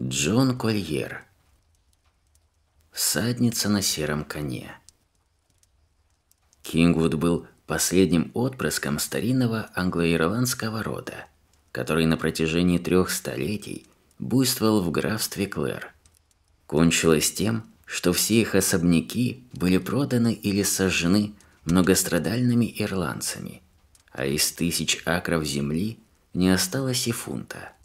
Джон Кольер. Всадница на сером коне. Кингвуд был последним отпрыском старинного англо-ирландского рода, который на протяжении трех столетий буйствовал в графстве Клэр. Кончилось тем, что все их особняки были проданы или сожжены многострадальными ирландцами, а из тысяч акров земли не осталось и фунта –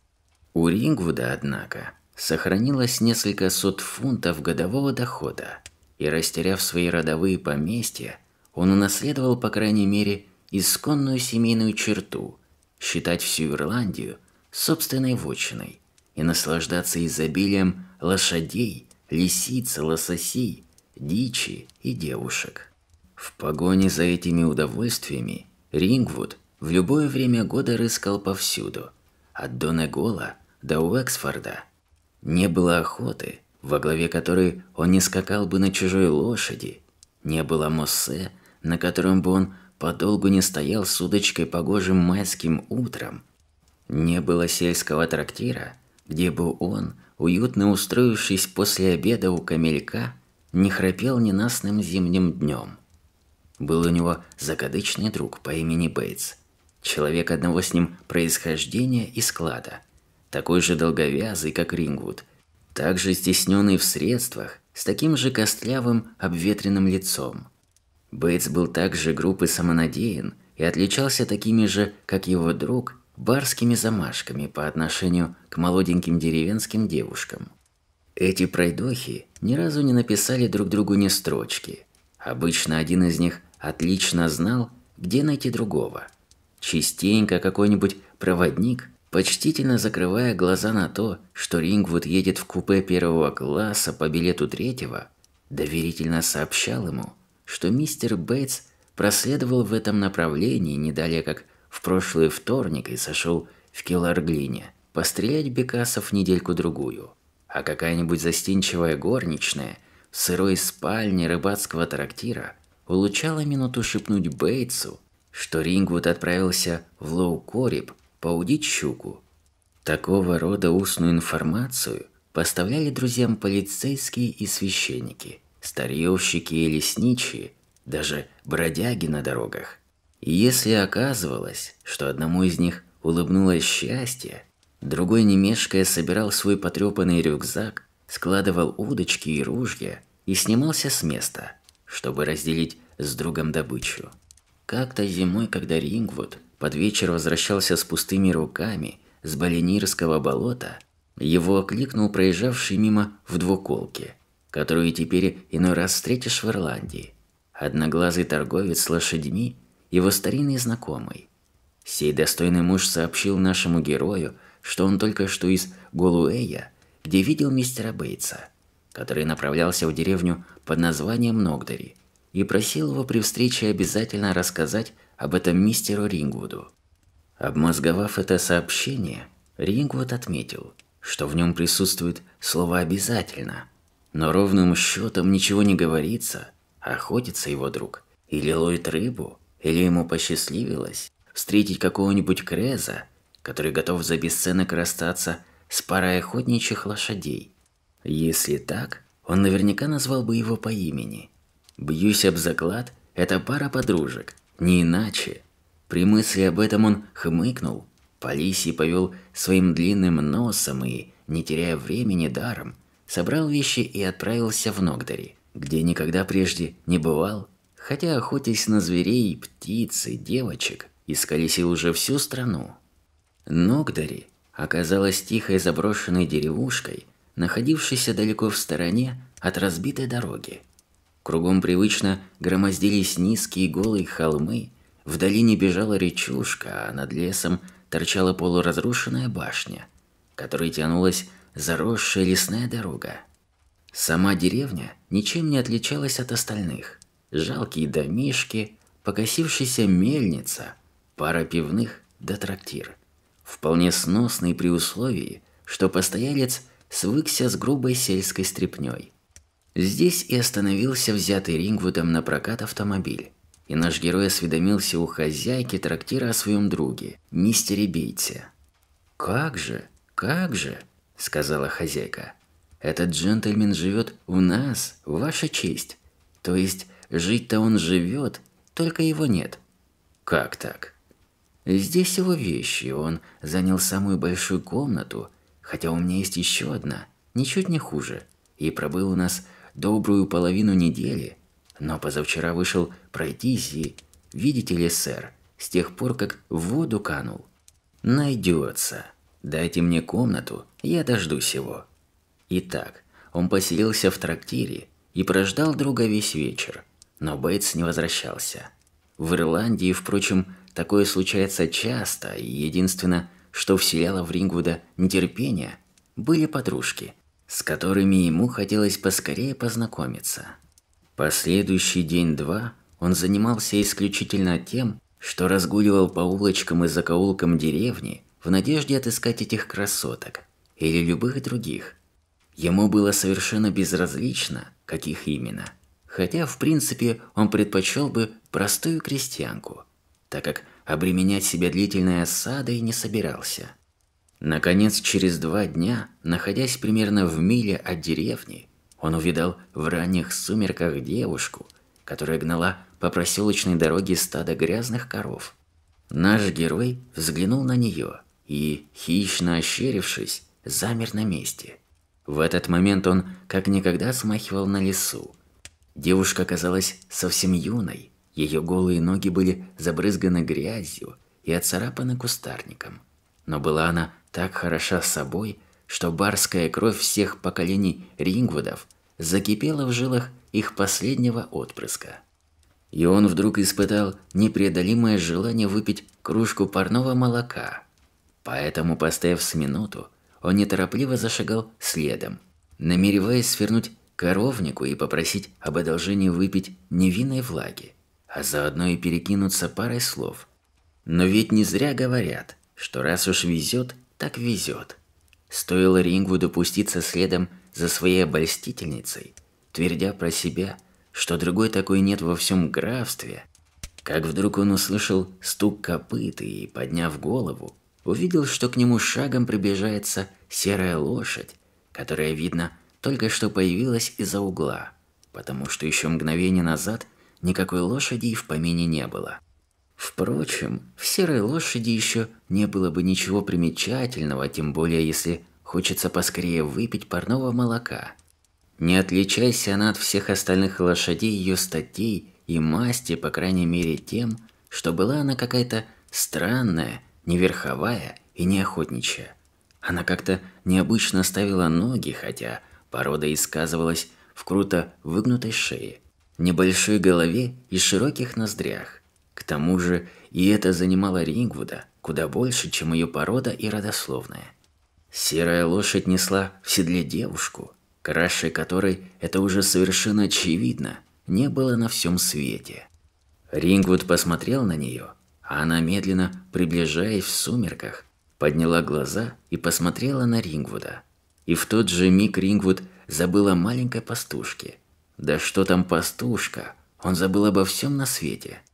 у Рингвуда, однако, сохранилось несколько сот фунтов годового дохода, и растеряв свои родовые поместья, он унаследовал, по крайней мере, исконную семейную черту – считать всю Ирландию собственной вотчиной и наслаждаться изобилием лошадей, лисиц, лососей, дичи и девушек. В погоне за этими удовольствиями Рингвуд в любое время года рыскал повсюду – от Донегола – да у Эксфорда не было охоты, во главе которой он не скакал бы на чужой лошади, не было моссе, на котором бы он подолгу не стоял с удочкой погожим майским утром, не было сельского трактира, где бы он, уютно устроившись после обеда у камелька, не храпел ненастным зимним днем. Был у него закадычный друг по имени Бейтс, человек одного с ним происхождения и склада – такой же долговязый, как Рингвуд, также стесненный в средствах, с таким же костлявым, обветренным лицом. Бейтс был также груб и самонадеян, и отличался такими же, как его друг, барскими замашками по отношению к молоденьким деревенским девушкам. Эти пройдохи ни разу не написали друг другу ни строчки. Обычно один из них отлично знал, где найти другого. Частенько какой-нибудь проводник – почтительно закрывая глаза на то, что Рингвуд едет в купе первого класса по билету третьего, доверительно сообщал ему, что мистер Бейтс проследовал в этом направлении не далее как в прошлый вторник и сошел в Келарглине пострелять бекасов недельку-другую, а какая-нибудь застенчивая горничная в сырой спальне рыбацкого трактира улучала минуту шепнуть Бейтсу, что Рингвуд отправился в Лоу-Кориб поудить щуку. Такого рода устную информацию поставляли друзьям полицейские и священники, старьевщики и лесничие, даже бродяги на дорогах. И если оказывалось, что одному из них улыбнулось счастье, другой не мешкая собирал свой потрепанный рюкзак, складывал удочки и ружья и снимался с места, чтобы разделить с другом добычу. Как-то зимой, когда Рингвуд под вечер возвращался с пустыми руками с Баленирского болота, его окликнул проезжавший мимо в двуколке, которую теперь иной раз встретишь в Ирландии. Одноглазый торговец с лошадьми, его старинный знакомый. Сей достойный муж сообщил нашему герою, что он только что из Голуэя, где видел мистера Бейтса, который направлялся в деревню под названием Ногдари, и просил его при встрече обязательно рассказать об этом мистеру Рингвуду. Обмозговав это сообщение, Рингвуд отметил, что в нем присутствует слово «обязательно», но ровным счетом ничего не говорится, охотится его друг, или ловит рыбу, или ему посчастливилось встретить какого-нибудь Креза, который готов за бесценок расстаться с парой охотничьих лошадей. Если так, он наверняка назвал бы его по имени. Бьюсь об заклад, это пара подружек – не иначе. При мысли об этом он хмыкнул. Полисий повел своим длинным носом и, не теряя времени даром, собрал вещи и отправился в Ногдари, где никогда прежде не бывал, хотя, охотясь на зверей, птиц и девочек, исколесил уже всю страну. Ногдари оказалась тихой заброшенной деревушкой, находившейся далеко в стороне от разбитой дороги. Кругом привычно громоздились низкие голые холмы, в долине бежала речушка, а над лесом торчала полуразрушенная башня, которой тянулась заросшая лесная дорога. Сама деревня ничем не отличалась от остальных. Жалкие домишки, покосившаяся мельница, пара пивных да трактир. Вполне сносный при условии, что постоялец свыкся с грубой сельской стрепнёй. Здесь и остановился взятый Рингвудом на прокат автомобиль. И наш герой осведомился у хозяйки трактира о своем друге, мистере Бейте. «Как же, как же!» – сказала хозяйка. «Этот джентльмен живет у нас, ваша честь. То есть, жить-то он живет, только его нет». «Как так?» «Здесь его вещи, он занял самую большую комнату, хотя у меня есть еще одна, ничуть не хуже, и пробыл у нас добрую половину недели. Но позавчера вышел пройтись и... Видите ли, сэр, с тех пор, как в воду канул. Найдется. Дайте мне комнату, я дождусь его. Итак, он поселился в трактире и прождал друга весь вечер, но Бейтс не возвращался. В Ирландии, впрочем, такое случается часто, и единственное, что вселяло в Рингвуда нетерпение, были подружки – с которыми ему хотелось поскорее познакомиться. Последующий день-два он занимался исключительно тем, что разгуливал по улочкам и закоулкам деревни в надежде отыскать этих красоток или любых других. Ему было совершенно безразлично, каких именно. Хотя, в принципе, он предпочел бы простую крестьянку, так как обременять себя длительной осадой не собирался – Наконец, через два дня, находясь примерно в миле от деревни, он увидал в ранних сумерках девушку, которая гнала по проселочной дороге стадо грязных коров. Наш герой взглянул на нее и, хищно ощерившись, замер на месте. В этот момент он как никогда смахивал на лесу. Девушка казалась совсем юной, ее голые ноги были забрызганы грязью и отцарапаны кустарником. Но была она так хороша собой, что барская кровь всех поколений Рингвудов закипела в жилах их последнего отпрыска. И он вдруг испытал непреодолимое желание выпить кружку парного молока. Поэтому, поставив с минуту, он неторопливо зашагал следом, намереваясь свернуть коровнику и попросить об одолжении выпить невинной влаги, а заодно и перекинуться парой слов. Но ведь не зря говорят, что раз уж везет, так везет. Стоило Рингу допуститься следом за своей обольстительницей, твердя про себя, что другой такой нет во всем графстве, как вдруг он услышал стук копыт и, подняв голову, увидел, что к нему шагом приближается серая лошадь, которая, видно, только что появилась из-за угла, потому что еще мгновение назад никакой лошади и в помине не было. Впрочем, в серой лошади еще не было бы ничего примечательного, тем более если хочется поскорее выпить парного молока. Не отличайся она от всех остальных лошадей ее статей и масти, по крайней мере тем, что была она какая-то странная, неверховая и неохотничья. Она как-то необычно ставила ноги, хотя порода и сказывалась в круто выгнутой шее, небольшой голове и широких ноздрях. К тому же и это занимало Рингвуда куда больше, чем ее порода и родословная. Серая лошадь несла в седле девушку, краше которой это уже совершенно очевидно не было на всем свете. Рингвуд посмотрел на нее, а она медленно, приближаясь в сумерках, подняла глаза и посмотрела на Рингвуда. И в тот же миг Рингвуд забыл о маленькой пастушке. Да что там пастушка, он забыл обо всем на свете –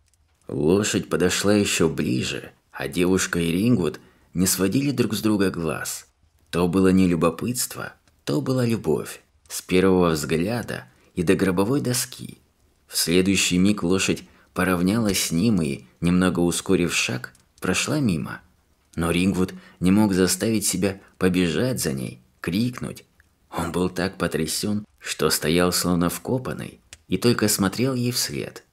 Лошадь подошла еще ближе, а девушка и Рингвуд не сводили друг с друга глаз. То было не любопытство, то была любовь. С первого взгляда и до гробовой доски. В следующий миг лошадь поравнялась с ним и, немного ускорив шаг, прошла мимо. Но Рингвуд не мог заставить себя побежать за ней, крикнуть. Он был так потрясен, что стоял словно вкопанный и только смотрел ей вслед.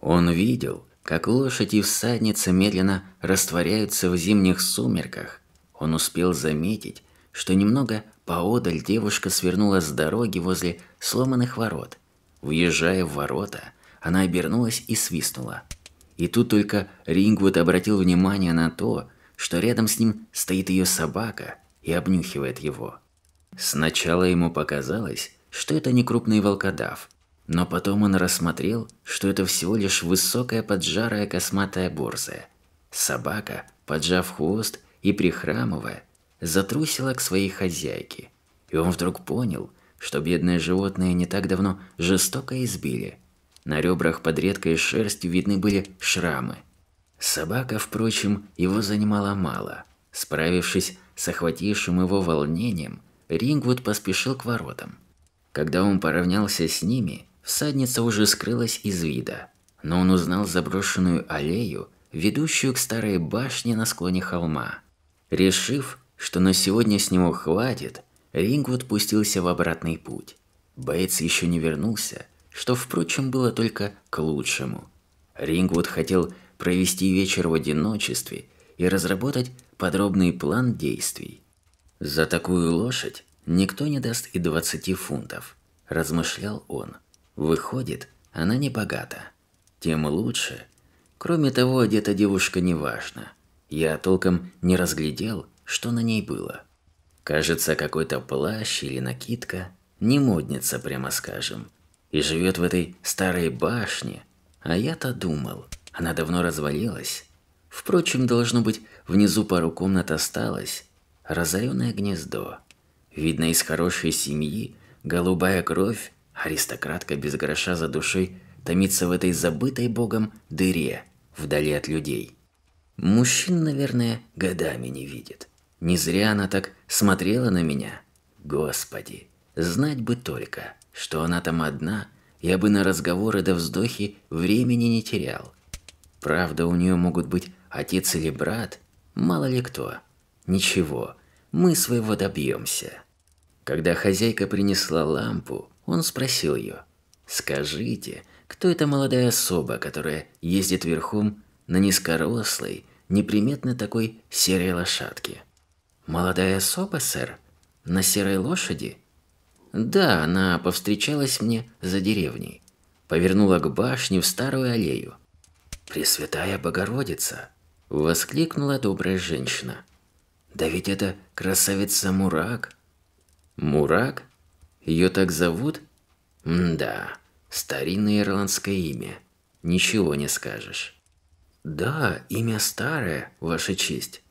Он видел, как лошадь и всадница медленно растворяются в зимних сумерках, он успел заметить, что немного поодаль девушка свернула с дороги возле сломанных ворот. Въезжая в ворота, она обернулась и свистнула. И тут только Рингвуд обратил внимание на то, что рядом с ним стоит ее собака и обнюхивает его. Сначала ему показалось, что это не крупный волкодав, но потом он рассмотрел, что это всего лишь высокая поджарая косматая борзая. Собака, поджав хвост и прихрамывая, затрусила к своей хозяйке. И он вдруг понял, что бедное животное не так давно жестоко избили. На ребрах под редкой шерстью видны были шрамы. Собака, впрочем, его занимала мало. Справившись с охватившим его волнением, Рингвуд поспешил к воротам. Когда он поравнялся с ними, Всадница уже скрылась из вида, но он узнал заброшенную аллею, ведущую к старой башне на склоне холма. Решив, что на сегодня с него хватит, Рингвуд пустился в обратный путь. Бейтс еще не вернулся, что, впрочем, было только к лучшему. Рингвуд хотел провести вечер в одиночестве и разработать подробный план действий. За такую лошадь никто не даст и 20 фунтов, размышлял он. Выходит, она не богата. Тем лучше. Кроме того, одета девушка неважно. Я толком не разглядел, что на ней было. Кажется, какой-то плащ или накидка. Не модница, прямо скажем. И живет в этой старой башне. А я-то думал, она давно развалилась. Впрочем, должно быть, внизу пару комнат осталось. Разоренное гнездо. Видно, из хорошей семьи голубая кровь Аристократка без гроша за душой томится в этой забытой богом дыре, вдали от людей. Мужчин, наверное, годами не видит. Не зря она так смотрела на меня. Господи, знать бы только, что она там одна, я бы на разговоры до вздохи времени не терял. Правда, у нее могут быть отец или брат, мало ли кто. Ничего, мы своего добьемся. Когда хозяйка принесла лампу, он спросил ее, «Скажите, кто эта молодая особа, которая ездит верхом на низкорослой, неприметной такой серой лошадке?» «Молодая особа, сэр? На серой лошади?» «Да, она повстречалась мне за деревней. Повернула к башне в старую аллею». «Пресвятая Богородица!» – воскликнула добрая женщина. «Да ведь это красавица Мурак!» «Мурак?» Ее так зовут? да, старинное ирландское имя. Ничего не скажешь. Да, имя старое, ваша честь.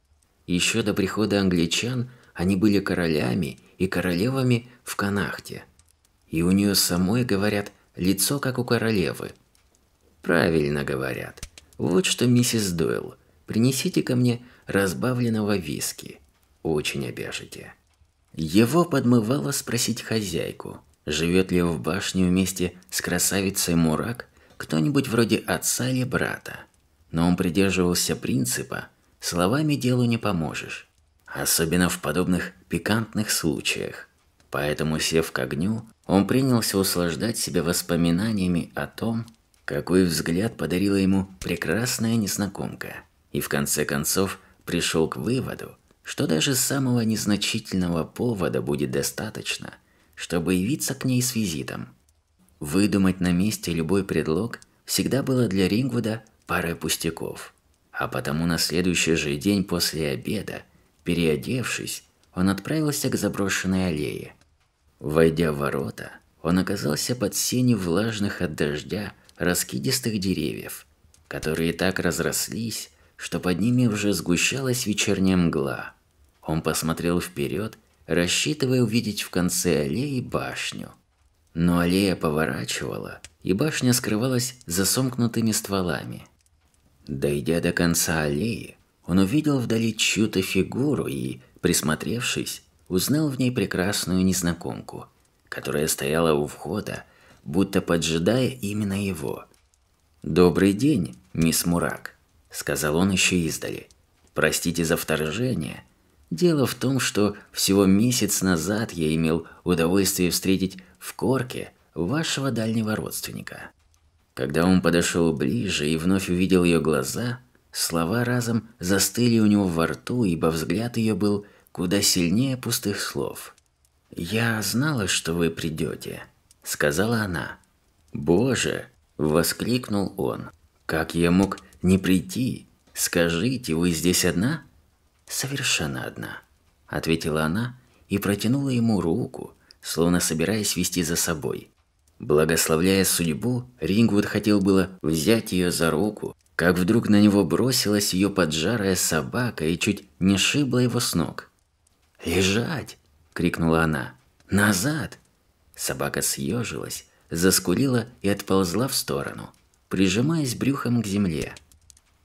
Еще до прихода англичан они были королями и королевами в Канахте. И у нее самой, говорят, лицо как у королевы. Правильно говорят. Вот что, миссис Дойл, принесите ко мне разбавленного виски. Очень обяжете. Его подмывало спросить хозяйку, живет ли в башне вместе с красавицей Мурак кто-нибудь вроде отца или брата. Но он придерживался принципа «словами делу не поможешь», особенно в подобных пикантных случаях. Поэтому, сев к огню, он принялся услаждать себя воспоминаниями о том, какой взгляд подарила ему прекрасная незнакомка, и в конце концов пришел к выводу, что даже самого незначительного повода будет достаточно, чтобы явиться к ней с визитом. Выдумать на месте любой предлог всегда было для Рингвуда парой пустяков, а потому на следующий же день после обеда, переодевшись, он отправился к заброшенной аллее. Войдя в ворота, он оказался под сенью влажных от дождя раскидистых деревьев, которые так разрослись, что под ними уже сгущалась вечерняя мгла. Он посмотрел вперед, рассчитывая увидеть в конце аллеи башню. Но аллея поворачивала, и башня скрывалась за сомкнутыми стволами. Дойдя до конца аллеи, он увидел вдали чью-то фигуру и, присмотревшись, узнал в ней прекрасную незнакомку, которая стояла у входа, будто поджидая именно его. «Добрый день, мисс Мурак», сказал он еще издали. «Простите за вторжение. Дело в том, что всего месяц назад я имел удовольствие встретить в Корке вашего дальнего родственника». Когда он подошел ближе и вновь увидел ее глаза, слова разом застыли у него во рту, ибо взгляд ее был куда сильнее пустых слов. «Я знала, что вы придете», – сказала она. «Боже!» – воскликнул он. «Как я мог не прийти? Скажите, вы здесь одна?» «Совершенно одна», – ответила она и протянула ему руку, словно собираясь вести за собой. Благословляя судьбу, Рингвуд хотел было взять ее за руку, как вдруг на него бросилась ее поджарая собака и чуть не шибла его с ног. «Лежать!» – крикнула она. «Назад!» Собака съежилась, заскулила и отползла в сторону, прижимаясь брюхом к земле.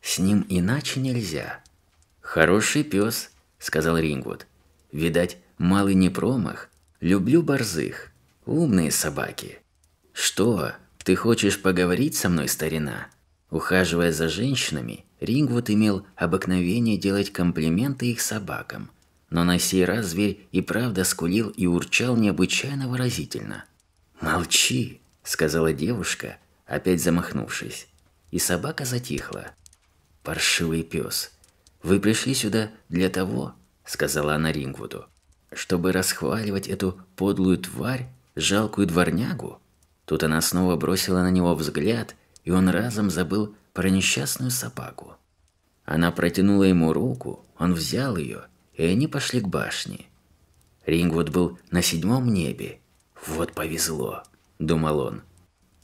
С ним иначе нельзя. «Хороший пес», – сказал Рингвуд. «Видать, малый не промах. Люблю борзых. Умные собаки». «Что? Ты хочешь поговорить со мной, старина?» Ухаживая за женщинами, Рингвуд имел обыкновение делать комплименты их собакам. Но на сей раз зверь и правда скулил и урчал необычайно выразительно. «Молчи!» – сказала девушка, опять замахнувшись. И собака затихла паршивый пес. Вы пришли сюда для того, сказала она Рингвуду, чтобы расхваливать эту подлую тварь, жалкую дворнягу? Тут она снова бросила на него взгляд, и он разом забыл про несчастную собаку. Она протянула ему руку, он взял ее, и они пошли к башне. Рингвуд был на седьмом небе. «Вот повезло», – думал он.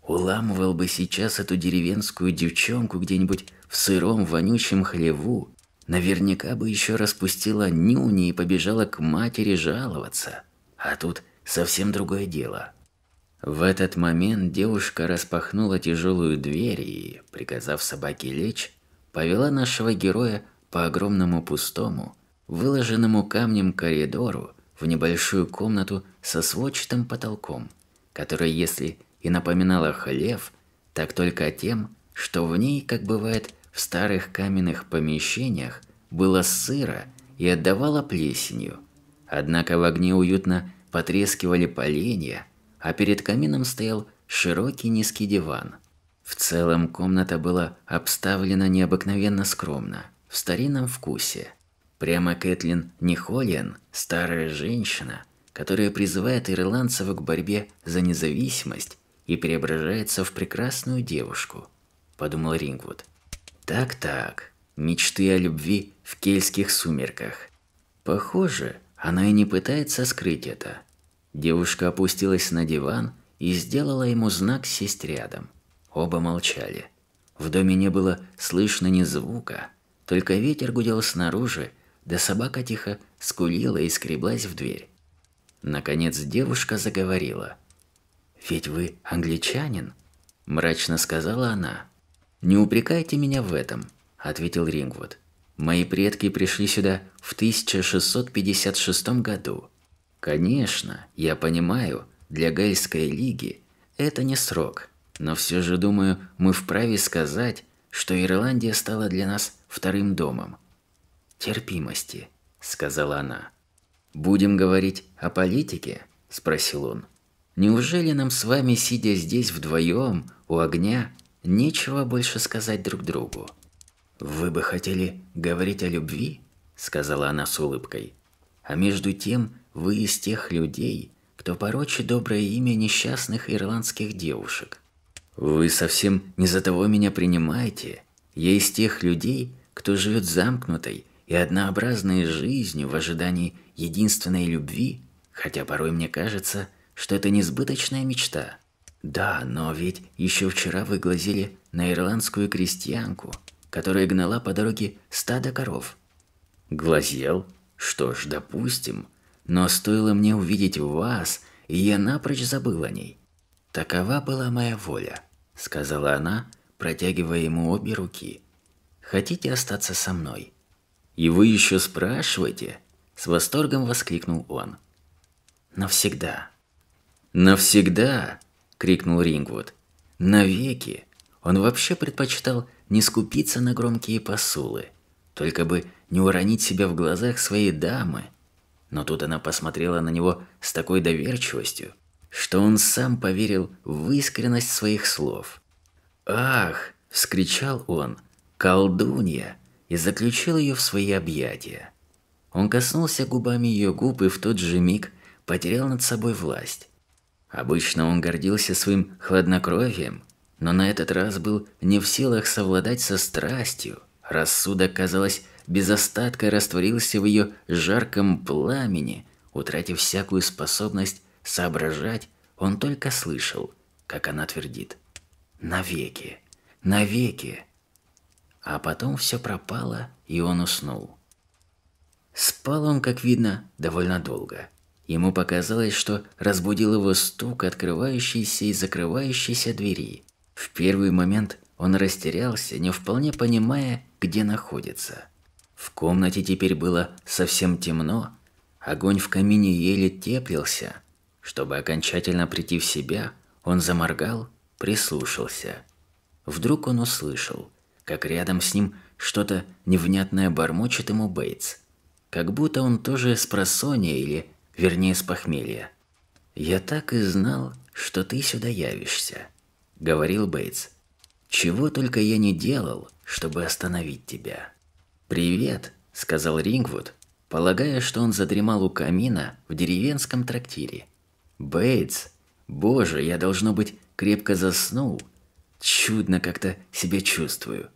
«Уламывал бы сейчас эту деревенскую девчонку где-нибудь в сыром вонючем хлеву, наверняка бы еще распустила нюни и побежала к матери жаловаться. А тут совсем другое дело. В этот момент девушка распахнула тяжелую дверь и, приказав собаке лечь, повела нашего героя по огромному пустому, выложенному камнем коридору в небольшую комнату со сводчатым потолком, которая, если и напоминала хлев, так только тем, что в ней, как бывает, в старых каменных помещениях было сыро и отдавало плесенью. Однако в огне уютно потрескивали поленья, а перед камином стоял широкий низкий диван. В целом комната была обставлена необыкновенно скромно, в старинном вкусе. Прямо Кэтлин Нихолиан, старая женщина, которая призывает ирландцев к борьбе за независимость и преображается в прекрасную девушку, подумал Рингвуд. Так-так, мечты о любви в кельтских сумерках. Похоже, она и не пытается скрыть это. Девушка опустилась на диван и сделала ему знак сесть рядом. Оба молчали. В доме не было слышно ни звука, только ветер гудел снаружи, да собака тихо скулила и скреблась в дверь. Наконец девушка заговорила. «Ведь вы англичанин?» – мрачно сказала она. «Не упрекайте меня в этом», – ответил Рингвуд. «Мои предки пришли сюда в 1656 году. Конечно, я понимаю, для Гальской лиги это не срок, но все же, думаю, мы вправе сказать, что Ирландия стала для нас вторым домом». «Терпимости», – сказала она. «Будем говорить о политике?» – спросил он. «Неужели нам с вами, сидя здесь вдвоем, у огня, Нечего больше сказать друг другу. «Вы бы хотели говорить о любви?» – сказала она с улыбкой. «А между тем вы из тех людей, кто порочит доброе имя несчастных ирландских девушек. Вы совсем не за того меня принимаете. Я из тех людей, кто живет замкнутой и однообразной жизнью в ожидании единственной любви, хотя порой мне кажется, что это несбыточная мечта. Да, но ведь еще вчера вы глазели на ирландскую крестьянку, которая гнала по дороге стадо коров. Глазел? Что ж, допустим. Но стоило мне увидеть вас, и я напрочь забыл о ней. Такова была моя воля, сказала она, протягивая ему обе руки. Хотите остаться со мной? И вы еще спрашиваете? С восторгом воскликнул он. Навсегда. Навсегда? – крикнул Рингвуд. «Навеки!» Он вообще предпочитал не скупиться на громкие посулы, только бы не уронить себя в глазах своей дамы. Но тут она посмотрела на него с такой доверчивостью, что он сам поверил в искренность своих слов. «Ах!» – вскричал он. «Колдунья!» и заключил ее в свои объятия. Он коснулся губами ее губ и в тот же миг потерял над собой власть. Обычно он гордился своим хладнокровием, но на этот раз был не в силах совладать со страстью. Рассудок, казалось, без остатка растворился в ее жарком пламени, утратив всякую способность соображать, он только слышал, как она твердит «Навеки! Навеки!» А потом все пропало, и он уснул. Спал он, как видно, довольно долго – Ему показалось, что разбудил его стук открывающейся и закрывающейся двери. В первый момент он растерялся, не вполне понимая, где находится. В комнате теперь было совсем темно, огонь в камине еле теплился. Чтобы окончательно прийти в себя, он заморгал, прислушался. Вдруг он услышал, как рядом с ним что-то невнятное бормочет ему Бейтс. Как будто он тоже с просонья или вернее с похмелья. «Я так и знал, что ты сюда явишься», — говорил Бейтс. «Чего только я не делал, чтобы остановить тебя». «Привет», — сказал Рингвуд, полагая, что он задремал у камина в деревенском трактире. «Бейтс, боже, я, должно быть, крепко заснул. Чудно как-то себя чувствую.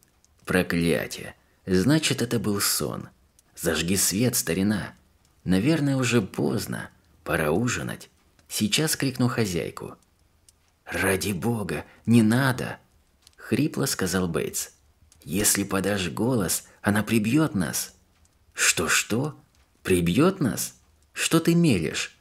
Проклятие. Значит, это был сон. Зажги свет, старина». Наверное, уже поздно. Пора ужинать. Сейчас крикну хозяйку. «Ради бога, не надо!» – хрипло сказал Бейтс. «Если подашь голос, она прибьет нас». «Что-что? Прибьет нас? Что ты мелешь?»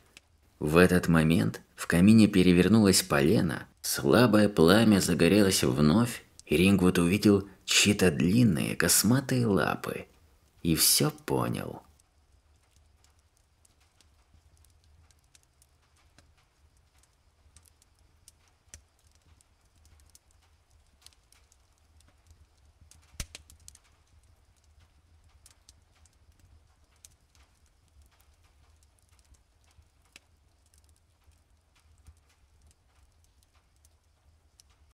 В этот момент в камине перевернулась полена, слабое пламя загорелось вновь, и Рингвуд увидел чьи-то длинные косматые лапы. И все понял.